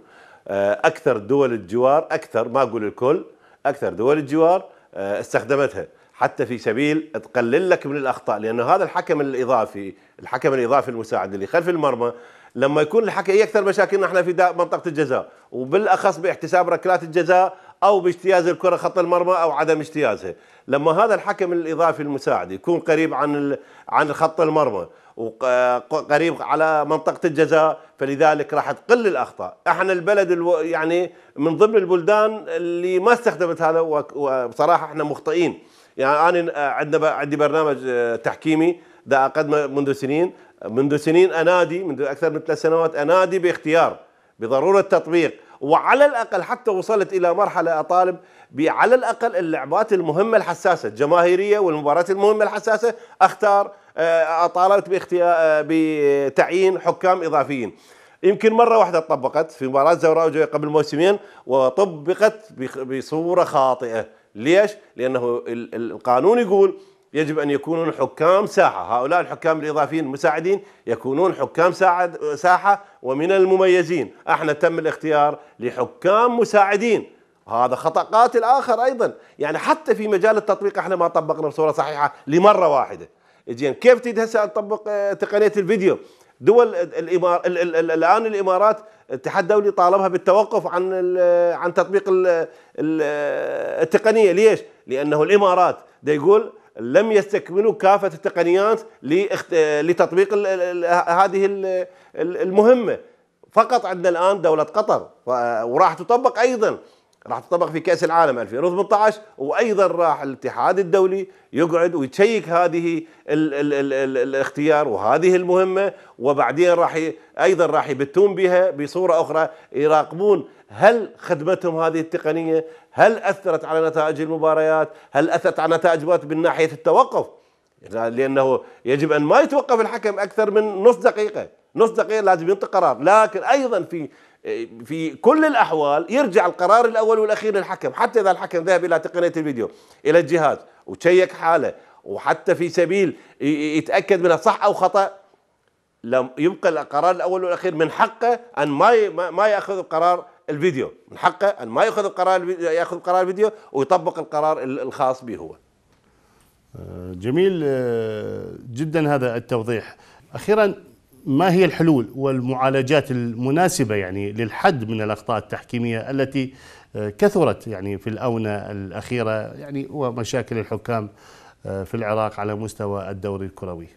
اكثر دول الجوار اكثر ما اقول الكل اكثر دول الجوار آه، استخدمتها حتى في سبيل تقلل لك من الاخطاء لانه هذا الحكم الاضافي الحكم الاضافي المساعد اللي خلف المرمى لما يكون الحكم هي اكثر مشاكلنا احنا في منطقه الجزاء وبالاخص باحتساب ركلات الجزاء او باجتياز الكره خط المرمى او عدم اجتيازها لما هذا الحكم الاضافي المساعد يكون قريب عن عن خط المرمى وقريب على منطقه الجزاء فلذلك راح تقل الاخطاء احنا البلد الو يعني من ضمن البلدان اللي ما استخدمت هذا وبصراحه احنا مخطئين يعني انا عندنا عندي برنامج آه، تحكيمي ده اقدمه منذ سنين منذ سنين انادي منذ اكثر من ثلاث سنوات انادي باختيار بضروره تطبيق وعلى الاقل حتى وصلت الى مرحله اطالب على الاقل اللعبات المهمه الحساسه الجماهيريه والمباريات المهمه الحساسه اختار آه، طالبت باختيار آه، بتعيين حكام اضافيين يمكن مره واحده طبقت في مباراه زوراء وجويه قبل موسمين وطبقت بصوره خاطئه ليش لانه القانون يقول يجب ان يكونون حكام ساحه، هؤلاء الحكام الاضافيين المساعدين يكونون حكام ساحه ومن المميزين، احنا تم الاختيار لحكام مساعدين، هذا خطا قاتل اخر ايضا، يعني حتى في مجال التطبيق احنا ما طبقنا بصوره صحيحه لمره واحده. زين كيف تريد هسه تطبق آه، تقنيه الفيديو؟ دول الامار الان الامارات الاتحاد آه، الدولي طالبها بالتوقف عن عن تطبيق التقنيه ليش؟ لانه الامارات دا يقول لم يستكملوا كافه التقنيات آه، لتطبيق هذه المهمه فقط عندنا الان دوله قطر وراح تطبق ايضا راح تطبق في كاس العالم 2018 وايضا راح الاتحاد الدولي يقعد ويشيك هذه الـ الـ الـ الـ الاختيار وهذه المهمه وبعدين راح ايضا راح يبتون بها بصوره اخرى يراقبون هل خدمتهم هذه التقنيه هل اثرت على نتائج المباريات هل اثرت على نتائج من ناحيه التوقف يعني لانه يجب ان ما يتوقف الحكم اكثر من نص دقيقه نص دقيقه لازم ينطق قرار لكن ايضا في في كل الأحوال يرجع القرار الأول والأخير للحكم حتى إذا الحكم ذهب إلى تقنية الفيديو إلى الجهاز وشيك حاله وحتى في سبيل يتأكد منها صح أو خطأ لم يبقى القرار الأول والأخير من حقه أن ما ما يأخذ القرار الفيديو من حقه أن ما يأخذ القرار يأخذ قرار الفيديو ويطبق القرار الخاص به هو آه، جميل آه، جدا هذا التوضيح أخيرا ما هي الحلول والمعالجات المناسبة يعني للحد من الأخطاء التحكيمية التي آه، كثرت يعني في الأونة الأخيرة يعني ومشاكل الحكام آه، في العراق على مستوى الدوري الكروي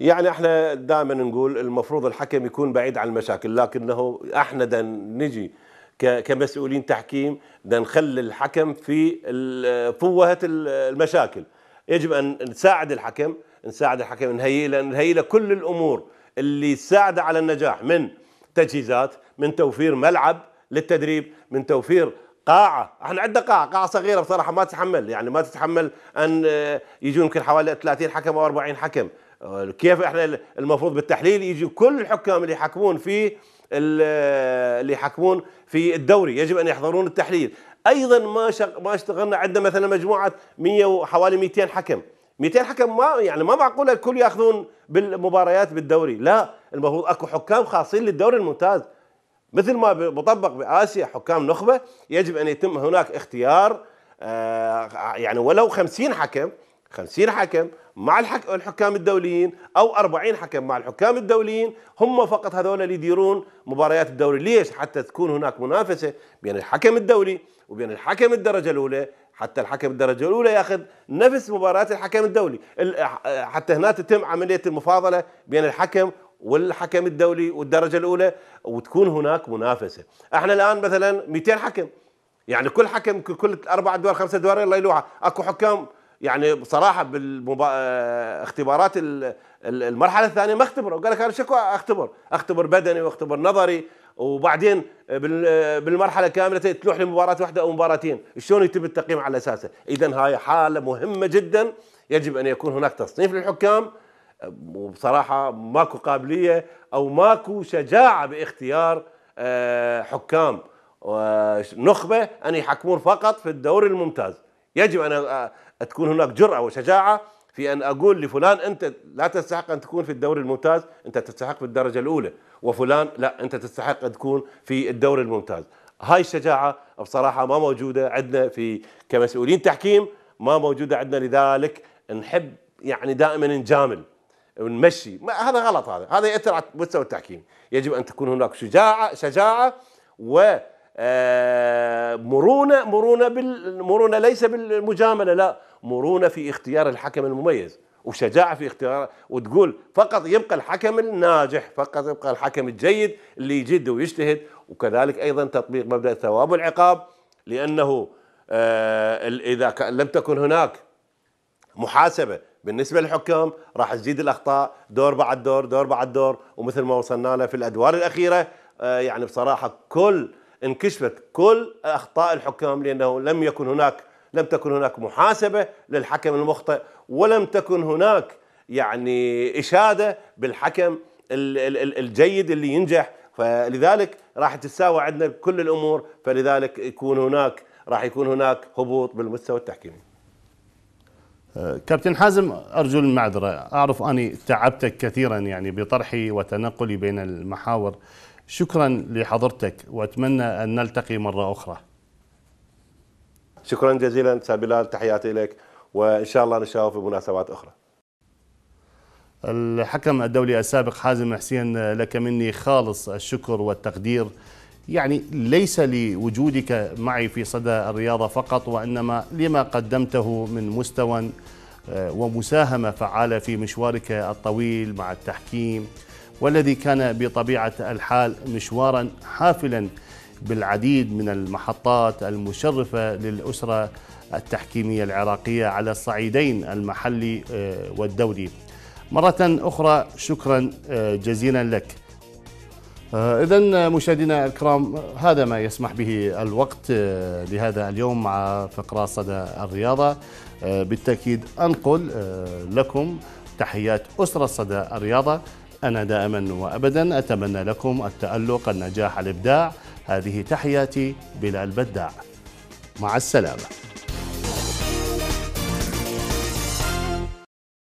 يعني احنا دائما نقول المفروض الحكم يكون بعيد عن المشاكل لكنه احنا دن نجي كمسؤولين تحكيم دن نخلي الحكم في فوهة المشاكل يجب ان نساعد الحكم نساعد الحكم نهيئ له كل الامور اللي تساعده على النجاح من تجهيزات من توفير ملعب للتدريب من توفير قاعة احنا عندنا قاعة قاعة صغيرة بصراحة ما تتحمل يعني ما تتحمل ان آه، يجون يمكن حوالي 30 حكم او 40 حكم آه، كيف احنا المفروض بالتحليل يجي كل الحكام اللي يحكمون في آه، اللي يحكمون في الدوري يجب ان يحضرون التحليل ايضا ما ما اشتغلنا عندنا مثلا مجموعه 100 وحوالي 200 حكم 200 حكم ما يعني ما معقوله الكل ياخذون بالمباريات بالدوري لا المفروض اكو حكام خاصين للدوري الممتاز مثل ما مطبق باسيا حكام نخبه يجب ان يتم هناك اختيار آه، يعني ولو 50 حكم 50 حكم مع الحك... الحكام الدوليين او 40 حكم مع الحكام الدوليين هم فقط هذول اللي يديرون مباريات الدوري ليش حتى تكون هناك منافسه بين الحكم الدولي وبين الحكم الدرجه الاولى حتى الحكم الدرجة الأولى ياخذ نفس مباراة الحكم الدولي حتى هنا تتم عملية المفاضلة بين الحكم والحكم الدولي والدرجة الأولى وتكون هناك منافسة احنا الآن مثلا 200 حكم يعني كل حكم كل أربع دور خمسة دور الله يلوحه، أكو حكام يعني بصراحه بالاختبارات آه، المرحله الثانيه ما اختبروا قال لك انا شكو اختبر اختبر بدني واختبر نظري وبعدين بالمرحله كامله تلوح لمباراه واحده او مباراتين شلون يتم التقييم على اساسه اذا هاي حاله مهمه جدا يجب ان يكون هناك تصنيف للحكام وبصراحه ماكو قابليه او ماكو شجاعه باختيار آه، حكام نخبه ان يحكمون فقط في الدوري الممتاز يجب ان آه، تكون هناك جرأه وشجاعه في ان اقول لفلان انت لا تستحق ان تكون في الدوري الممتاز انت تستحق في الدرجه الاولى وفلان لا انت تستحق ان تكون في الدوري الممتاز هاي الشجاعه بصراحه ما موجوده عندنا في كمسؤولين تحكيم ما موجوده عندنا لذلك نحب يعني دائما نجامل ونمشي ما هذا غلط هذا هذا ياثر على مستوى التحكيم يجب ان تكون هناك شجاعه شجاعه و آه، مرونه مرونه بالمرونه ليس بالمجامله لا مرونه في اختيار الحكم المميز وشجاعه في اختيار وتقول فقط يبقى الحكم الناجح فقط يبقى الحكم الجيد اللي يجد ويجتهد وكذلك ايضا تطبيق مبدا الثواب والعقاب لانه آه اذا لم تكن هناك محاسبه بالنسبه للحكام راح تزيد الاخطاء دور بعد دور دور بعد دور ومثل ما وصلنا له في الادوار الاخيره آه يعني بصراحه كل انكشفت كل اخطاء الحكام لانه لم يكن هناك لم تكن هناك محاسبة للحكم المخطئ ولم تكن هناك يعني إشادة بالحكم الجيد اللي ينجح فلذلك راح تتساوى عندنا كل الأمور فلذلك يكون هناك راح يكون هناك هبوط بالمستوى التحكيمي أه، كابتن حازم أرجو المعذرة أعرف أني تعبتك كثيرا يعني بطرحي وتنقلي بين المحاور شكرا لحضرتك وأتمنى أن نلتقي مرة أخرى شكرا جزيلا استاذ بلال تحياتي لك وان شاء الله نشاهد مناسبات اخرى الحكم الدولي السابق حازم حسين لك مني خالص الشكر والتقدير يعني ليس لوجودك معي في صدى الرياضة فقط وإنما لما قدمته من مستوى آه، ومساهمة فعالة في مشوارك الطويل مع التحكيم والذي كان بطبيعة الحال مشوارا حافلا بالعديد من المحطات المشرفة للأسرة التحكيمية العراقية على الصعيدين المحلي آه، والدولي مرة أخرى شكرا آه، جزيلا لك آه، إذا مشاهدينا الكرام هذا ما يسمح به الوقت لهذا اليوم مع فقرات صدى الرياضة بالتأكيد أنقل لكم تحيات أسرة صدى الرياضة أنا دائما وأبدا أتمنى لكم التألق النجاح الإبداع هذه تحياتي بلال بداع مع السلامه